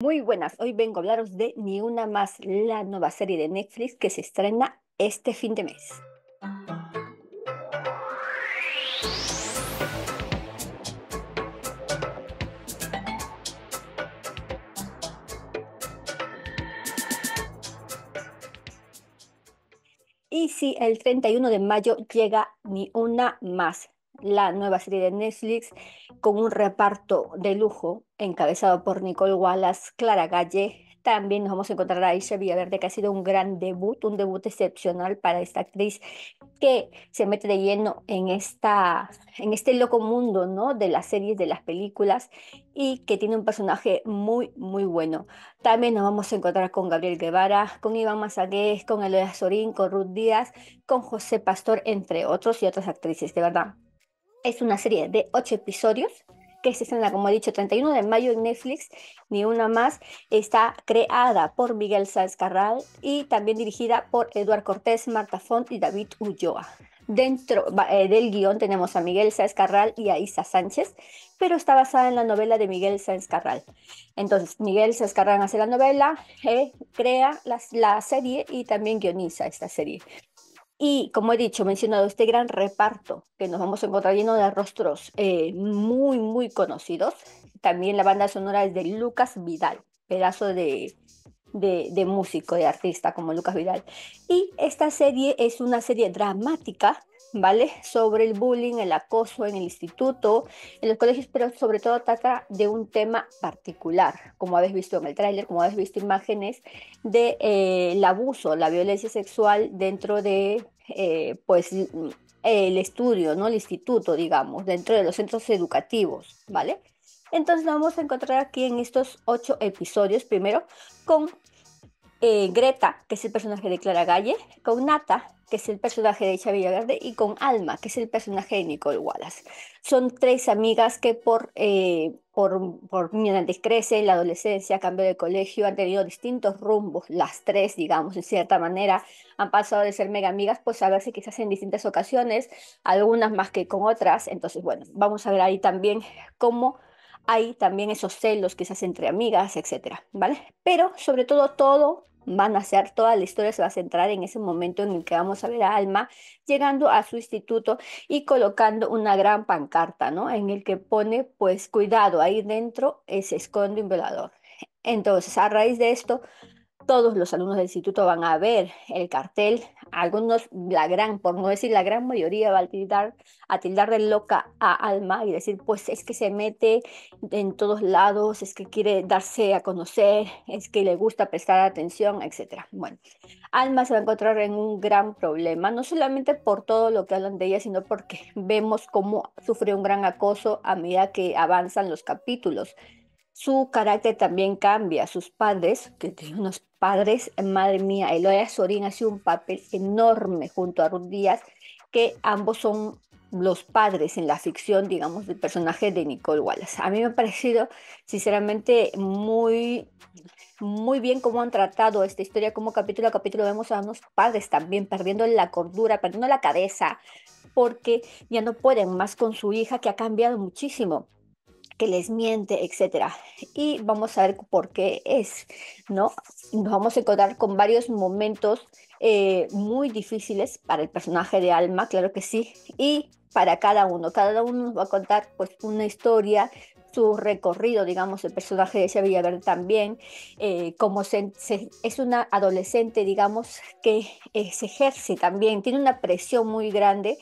Muy buenas, hoy vengo a hablaros de Ni Una Más, la nueva serie de Netflix que se estrena este fin de mes. Y si el 31 de mayo llega Ni Una Más, la nueva serie de Netflix con un reparto de lujo encabezado por Nicole Wallace, Clara Galle. También nos vamos a encontrar a Isha Villaverde, que ha sido un gran debut, un debut excepcional para esta actriz que se mete de lleno en, esta, en este loco mundo ¿no? de las series, de las películas y que tiene un personaje muy, muy bueno. También nos vamos a encontrar con Gabriel Guevara, con Iván Mazagués, con Eloy Sorín, con Ruth Díaz, con José Pastor, entre otros y otras actrices, de verdad es una serie de ocho episodios que se estrena, como he dicho, 31 de mayo en Netflix, ni una más. Está creada por Miguel Sáenz Carral y también dirigida por Eduard Cortés, Marta Font y David Ulloa. Dentro eh, del guión tenemos a Miguel Sáenz Carral y a Isa Sánchez, pero está basada en la novela de Miguel Sáenz Carral. Entonces, Miguel Sáenz Carral hace la novela, eh, crea la, la serie y también guioniza esta serie. Y como he dicho, mencionado este gran reparto que nos vamos a encontrar lleno de rostros eh, muy, muy conocidos. También la banda sonora es de Lucas Vidal, pedazo de, de, de músico, de artista como Lucas Vidal. Y esta serie es una serie dramática ¿vale? Sobre el bullying, el acoso en el instituto, en los colegios, pero sobre todo trata de un tema particular, como habéis visto en el tráiler, como habéis visto imágenes del de, eh, abuso, la violencia sexual dentro de, eh, pues, el estudio, ¿no? El instituto, digamos, dentro de los centros educativos, ¿vale? Entonces vamos a encontrar aquí en estos ocho episodios, primero con eh, Greta, que es el personaje de Clara Galle, con Nata, que es el personaje de Xavier Verde y con Alma, que es el personaje de Nicole Wallace. Son tres amigas que por, eh, por, por mientras crecen, la adolescencia, cambio de colegio, han tenido distintos rumbos, las tres, digamos, en cierta manera, han pasado de ser mega amigas, pues a verse quizás en distintas ocasiones, algunas más que con otras. Entonces, bueno, vamos a ver ahí también cómo hay también esos celos quizás entre amigas, etcétera, ¿vale? Pero sobre todo todo van a ser, toda la historia se va a centrar en ese momento en el que vamos a ver a Alma llegando a su instituto y colocando una gran pancarta, ¿no? En el que pone, pues, cuidado, ahí dentro es se esconde un violador. Entonces, a raíz de esto, todos los alumnos del instituto van a ver el cartel, algunos, la gran, por no decir la gran mayoría, va a tildar, a tildar de loca a Alma y decir, pues es que se mete en todos lados, es que quiere darse a conocer, es que le gusta prestar atención, etc. Bueno, Alma se va a encontrar en un gran problema, no solamente por todo lo que hablan de ella, sino porque vemos cómo sufre un gran acoso a medida que avanzan los capítulos su carácter también cambia. Sus padres, que tiene unos padres, madre mía, Eloy Sorín sido un papel enorme junto a Ruth Díaz, que ambos son los padres en la ficción, digamos, del personaje de Nicole Wallace. A mí me ha parecido, sinceramente, muy, muy bien cómo han tratado esta historia, como capítulo a capítulo vemos a unos padres también perdiendo la cordura, perdiendo la cabeza, porque ya no pueden más con su hija, que ha cambiado muchísimo que les miente, etc. Y vamos a ver por qué es, ¿no? Nos vamos a encontrar con varios momentos eh, muy difíciles para el personaje de Alma, claro que sí, y para cada uno. Cada uno nos va a contar pues una historia, su recorrido, digamos, el personaje de Sevilla también, eh, como es una adolescente, digamos, que eh, se ejerce también, tiene una presión muy grande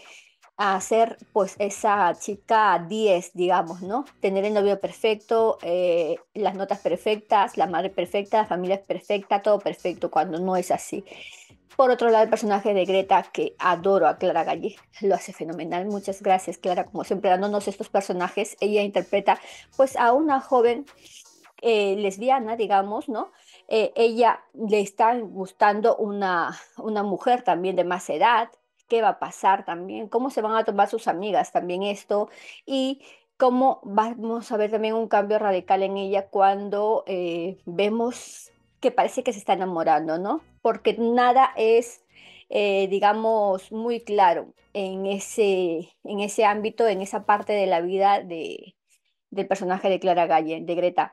a ser pues esa chica 10, digamos, ¿no? Tener el novio perfecto, eh, las notas perfectas, la madre perfecta, la familia perfecta, todo perfecto, cuando no es así. Por otro lado, el personaje de Greta, que adoro a Clara Galli lo hace fenomenal. Muchas gracias, Clara, como siempre, dándonos estos personajes. Ella interpreta pues a una joven eh, lesbiana, digamos, ¿no? Eh, ella le está gustando una, una mujer también de más edad, qué va a pasar también, cómo se van a tomar sus amigas también esto y cómo vamos a ver también un cambio radical en ella cuando eh, vemos que parece que se está enamorando, ¿no? Porque nada es, eh, digamos, muy claro en ese, en ese ámbito, en esa parte de la vida del personaje de Clara Galle, de Greta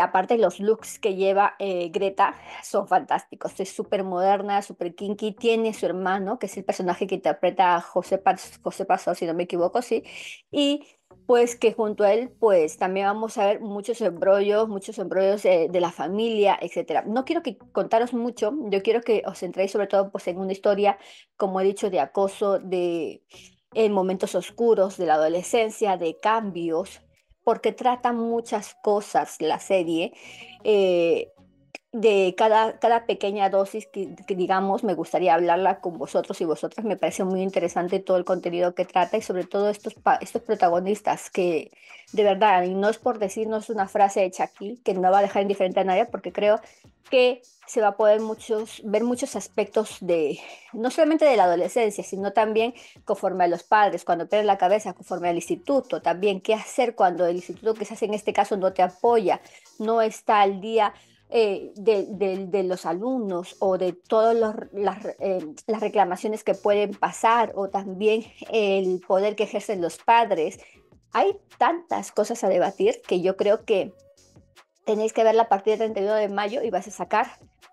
aparte los looks que lleva eh, Greta son fantásticos, es súper moderna, súper kinky, tiene su hermano, que es el personaje que interpreta a José, José si no me equivoco, sí, y pues que junto a él, pues también vamos a ver muchos embrollos, muchos embrollos eh, de la familia, etc. No quiero que contaros mucho, yo quiero que os centréis sobre todo pues en una historia, como he dicho, de acoso, de en momentos oscuros de la adolescencia, de cambios, porque trata muchas cosas la serie. Eh, de cada, cada pequeña dosis que, digamos, me gustaría hablarla con vosotros y vosotras. Me parece muy interesante todo el contenido que trata y sobre todo estos, estos protagonistas que de verdad, y no es por decirnos una frase hecha aquí, que no va a dejar indiferente a nadie, porque creo que se va a poder muchos, ver muchos aspectos de, no solamente de la adolescencia, sino también conforme a los padres, cuando pierden la cabeza, conforme al instituto, también qué hacer cuando el instituto hace en este caso no te apoya, no está al día eh, de, los alumnos o de todas eh, las, reclamaciones que pueden pasar o también el poder que ejercen los padres. Hay tantas cosas a debatir que yo creo que tenéis que ver la partida del 31 de mayo y vas a sacar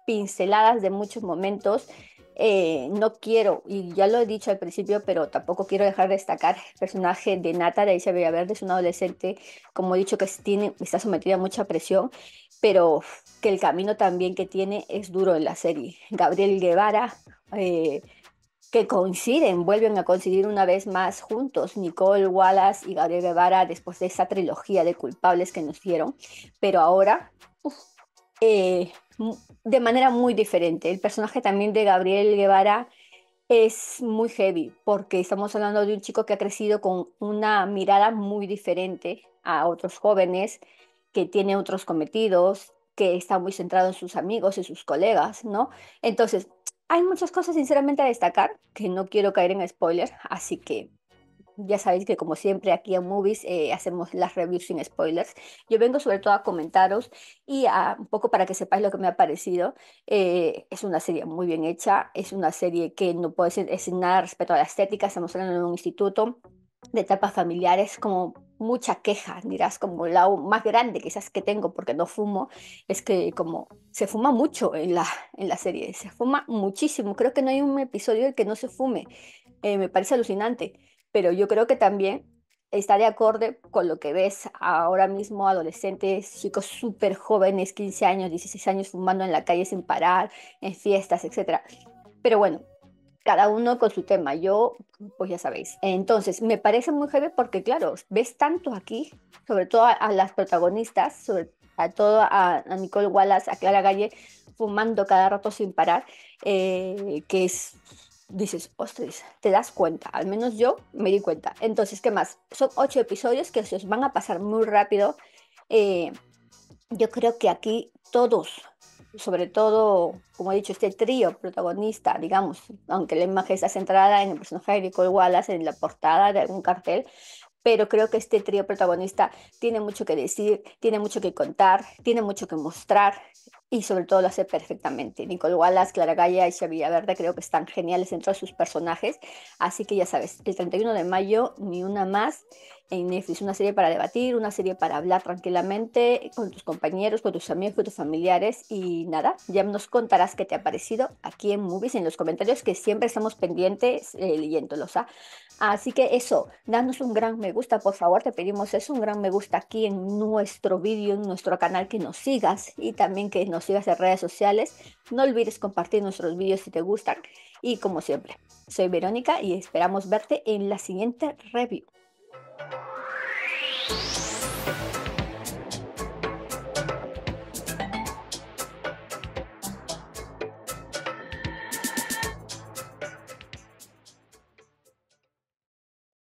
pinceladas de muchos momentos. Eh, no quiero, y ya lo he dicho al principio, pero tampoco quiero dejar de destacar el personaje de Nata de Isabel Villaverde, es una adolescente, como he dicho, que tiene, está sometida a mucha presión pero que el camino también que tiene es duro en la serie. Gabriel Guevara, eh, que coinciden, vuelven a coincidir una vez más juntos, Nicole Wallace y Gabriel Guevara, después de esa trilogía de culpables que nos dieron, pero ahora eh, de manera muy diferente. El personaje también de Gabriel Guevara es muy heavy, porque estamos hablando de un chico que ha crecido con una mirada muy diferente a otros jóvenes, que tiene otros cometidos, que está muy centrado en sus amigos y sus colegas, ¿no? Entonces, hay muchas cosas sinceramente a destacar, que no quiero caer en spoilers, así que ya sabéis que como siempre aquí en Movies eh, hacemos las reviews sin spoilers. Yo vengo sobre todo a comentaros y un poco para que sepáis lo que me ha parecido. Eh, es una serie muy bien hecha, es una serie que no puede ser es nada respecto a la estética, estamos hablando de un instituto de etapas familiares, como mucha queja, dirás, como el lado más grande quizás que tengo porque no fumo, es que como se fuma mucho en la, en la serie, se fuma muchísimo, creo que no hay un episodio en el que no se fume, eh, me parece alucinante, pero yo creo que también está de acorde con lo que ves ahora mismo, adolescentes, chicos súper jóvenes, 15 años, 16 años fumando en la calle sin parar, en fiestas, etc. Pero bueno, cada uno con su tema. Yo, pues ya sabéis. Entonces, me parece muy heavy porque, claro, ves tanto aquí, sobre todo a, las protagonistas, sobre a todo a, Nicole Wallace, a Clara Galle, fumando cada rato sin parar, eh, que es, dices, ostras, te das cuenta, al menos yo me di cuenta. Entonces, ¿qué más? Son ocho episodios que se os van a pasar muy rápido. Eh, yo creo que aquí todos, sobre todo, como he dicho, este trío protagonista, digamos, aunque la imagen está centrada en el personaje de Nicole Wallace, en la portada de algún cartel, pero creo que este trío protagonista tiene mucho que decir, tiene mucho que contar, tiene mucho que mostrar y sobre todo lo hace perfectamente. Nicole Wallace, Clara Gaya y Xavier Verde creo que están geniales dentro de sus personajes, así que ya sabes, el 31 de mayo ni una más en Netflix, una serie para debatir, una serie para hablar tranquilamente con tus compañeros, con tus amigos, con tus familiares y nada, ya nos contarás qué te ha parecido aquí en Movies, en los comentarios que siempre estamos pendientes eh, leyéndolos. ¿ah? Así que eso, danos un gran me gusta, por favor, te pedimos eso, un gran me gusta aquí en nuestro vídeo, en nuestro canal, que nos sigas y también que nos sigas en redes sociales. No olvides compartir nuestros vídeos si te gustan y como siempre, soy Verónica y esperamos verte en la siguiente review.